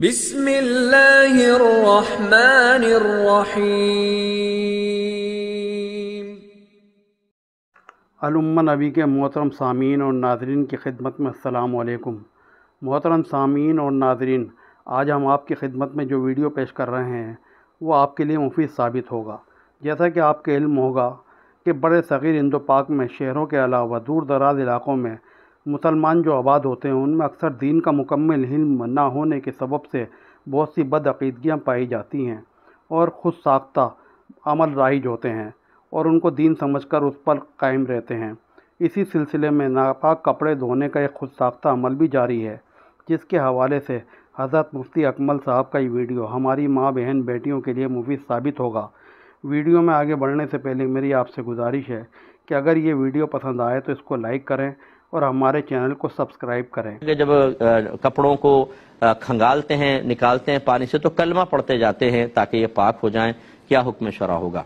बिस्मिल्लाहिर्रहमानिर्रहीम अलुम्मा के मोहतरम सामीन और नाजरन की खिदमत में असलकुम मोहतरम सामीन और नाजरन आज हम आपकी खिदमत में जो वीडियो पेश कर रहे हैं वो आपके लिए मुफीद साबित होगा जैसा कि आपके इल्म होगा कि बड़े सग़ीर इंदो पाक में शहरों के अलावा दूर दराज इलाक़ों में मुसलमान जो आबाद होते हैं उनमें अक्सर दीन का मुकम्मल हिल्म ना होने के सबब से बहुत सी बदअीदगियाँ पाई जाती हैं और ख़ुद साख्ता अमल राइज होते हैं और उनको दीन समझकर उस पर कायम रहते हैं इसी सिलसिले में नापाक कपड़े धोने का एक खुद साख्ता अमल भी जारी है जिसके हवाले से हज़रत मुफ्ती अकमल साहब का ये वीडियो हमारी माँ बहन बेटियों के लिए मुफीद साबित होगा वीडियो में आगे बढ़ने से पहले मेरी आपसे गुजारिश है कि अगर ये वीडियो पसंद आए तो इसको लाइक करें और हमारे चैनल को सब्सक्राइब करें जब कपड़ों को खंगालते हैं निकालते हैं पानी से तो कलमा पड़ते जाते हैं ताकि ये पाक हो जाएं क्या हुक्म शरा होगा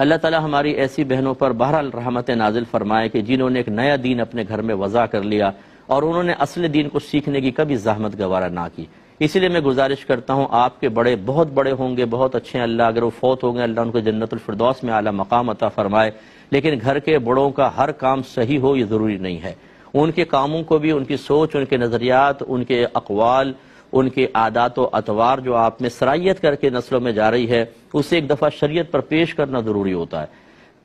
अल्लाह ताला हमारी ऐसी बहनों पर बहरहाल रहमत नाजिल फरमाए कि जिन्होंने एक नया दीन अपने घर में वज़ा कर लिया और उन्होंने असल दीन को सीखने की कभी जहमत गवारा ना की इसीलिए मैं गुजारिश करता हूँ आपके बड़े बहुत बड़े होंगे बहुत अच्छे अल्लाह अगर वो फौत हो गए अल्लाह उनको जन्नतफरदौस में आला मकाम अता फरमाए लेकिन घर के बड़ों का हर काम सही हो ये ज़रूरी नहीं है उनके कामों को भी उनकी सोच उनके नज़रियात उनके अकवाल उनके आदात व अतवार जो आप में सराहियत करके नस्लों में जा रही है उसे एक दफ़ा शरीयत पर पेश करना ज़रूरी होता है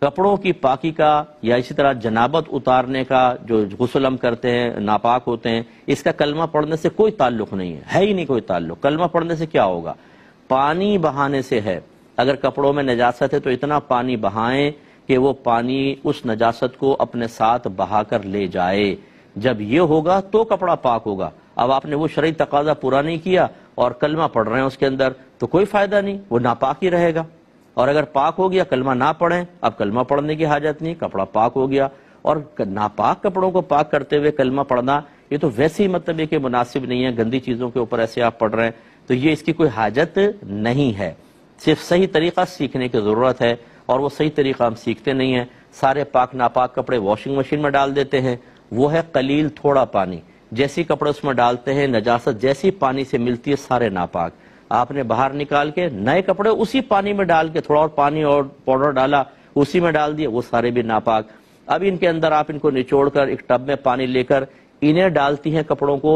कपड़ों की पाकी का या इसी तरह जनाबत उतारने का जो गसलम करते हैं नापाक होते हैं इसका कलमा पढ़ने से कोई ताल्लुक नहीं है है ही नहीं कोई ताल्लुक कलमा पढ़ने से क्या होगा पानी बहाने से है अगर कपड़ों में नजासत है तो इतना पानी बहाएं कि वो पानी उस नजास्त को अपने साथ बहा कर ले जाए जब ये होगा तो कपड़ा पाक होगा अब आपने वो शरीय तकाजा पूरा नहीं किया और कलमा पढ़ रहे हैं उसके अंदर तो कोई फायदा नहीं वो नापाक ही रहेगा और अगर पाक हो गया कलमा ना पढ़ें अब कलमा पढ़ने की हाजत नहीं कपड़ा पाक हो गया और नापाक कपड़ों को पाक करते हुए कलमा पढ़ना ये तो वैसे ही मतलब है मुनासिब नहीं है गंदी चीज़ों के ऊपर ऐसे आप पढ़ रहे हैं तो ये इसकी कोई हाजत नहीं है सिर्फ सही तरीका सीखने की ज़रूरत है और वो सही तरीका हम सीखते नहीं है सारे पाक नापाक कपड़े वॉशिंग मशीन में डाल देते हैं वो है कलील थोड़ा पानी जैसी कपड़े उसमें डालते हैं नजासत जैसी पानी से मिलती है सारे नापाक आपने बाहर निकाल के नए कपड़े उसी पानी में डाल के थोड़ा और पानी और पाउडर डाला उसी में डाल दिया वो सारे भी नापाक अब इनके अंदर आप इनको निचोड़ कर एक टब में पानी लेकर इन्हें डालती हैं कपड़ों को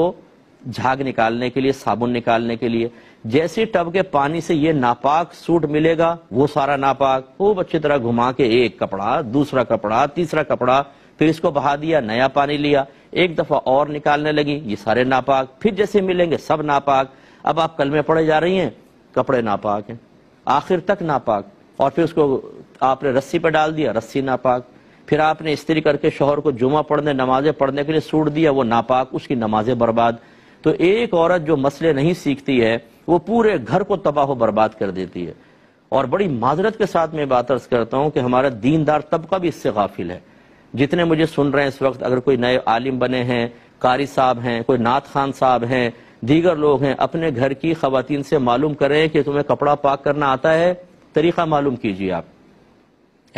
झाग निकालने के लिए साबुन निकालने के लिए जैसे टब के पानी से ये नापाक सूट मिलेगा वो सारा नापाक खूब अच्छी तरह घुमा के एक कपड़ा दूसरा कपड़ा तीसरा कपड़ा फिर इसको बहा दिया नया पानी लिया एक दफा और निकालने लगी ये सारे नापाक फिर जैसे मिलेंगे सब नापाक अब आप कलमे पड़े जा रही हैं कपड़े नापाक हैं आखिर तक नापाक और फिर उसको आपने रस्सी पर डाल दिया रस्सी नापाक फिर आपने स्त्री करके शोहर को जुमा पढ़ने नमाजें पढ़ने के लिए सूट दिया वो नापाक उसकी नमाजें बर्बाद तो एक औरत जो मसले नहीं सीखती है वो पूरे घर को तबाह व बर्बाद कर देती है और बड़ी माजरत के साथ मैं बात अर्ज करता हूँ कि हमारा दीनदार तबका भी इससे गाफिल है जितने मुझे सुन रहे हैं इस वक्त अगर कोई नए आलिम बने हैं कारी साहब हैं कोई नाथ खान साहब हैं दीगर लोग हैं अपने घर की खातिन से मालूम करें कि तुम्हें कपड़ा पाक करना आता है तरीका मालूम कीजिए आप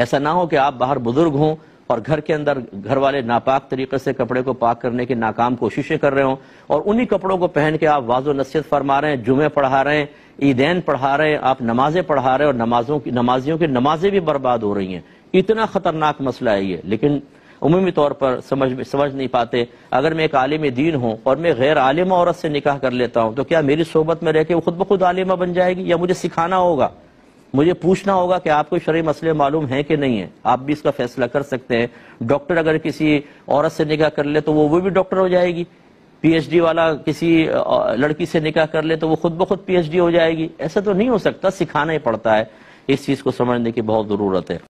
ऐसा ना हो कि आप बाहर बुजुर्ग हों और घर के अंदर घर वाले नापाक तरीके से कपड़े को पाक करने की नाकाम कोशिशें कर रहे हों और उन्हीं कपड़ों को पहन के आप वाजो नसीहत फरमा रहे हैं जुमे पढ़ा रहे हैं ईदेन पढ़ा रहे हैं आप नमाजें पढ़ा रहे हैं और नमाजों की नमाजियों की नमाजें भी बर्बाद हो रही हैं इतना खतरनाक मसला है ये लेकिन अमूमी तौर पर समझ समझ नहीं पाते अगर मैं एक आलिम दीन हूँ और मैं गैर आलिम औरत से निकाह कर लेता हूँ तो क्या मेरी सोबत में रह के वो खुद ब खुद आलिमा बन जाएगी या मुझे सिखाना होगा मुझे पूछना होगा कि आपको शर्य मसले मालूम है कि नहीं है आप भी इसका फैसला कर सकते हैं डॉक्टर अगर किसी औरत से निकाह कर ले तो वो वो भी डॉक्टर हो जाएगी पीएचडी वाला किसी लड़की से निकाह कर ले तो वो खुद ब खुद पीएचडी हो जाएगी ऐसा तो नहीं हो सकता सिखाना ही पड़ता है इस चीज़ को समझने की बहुत ज़रूरत है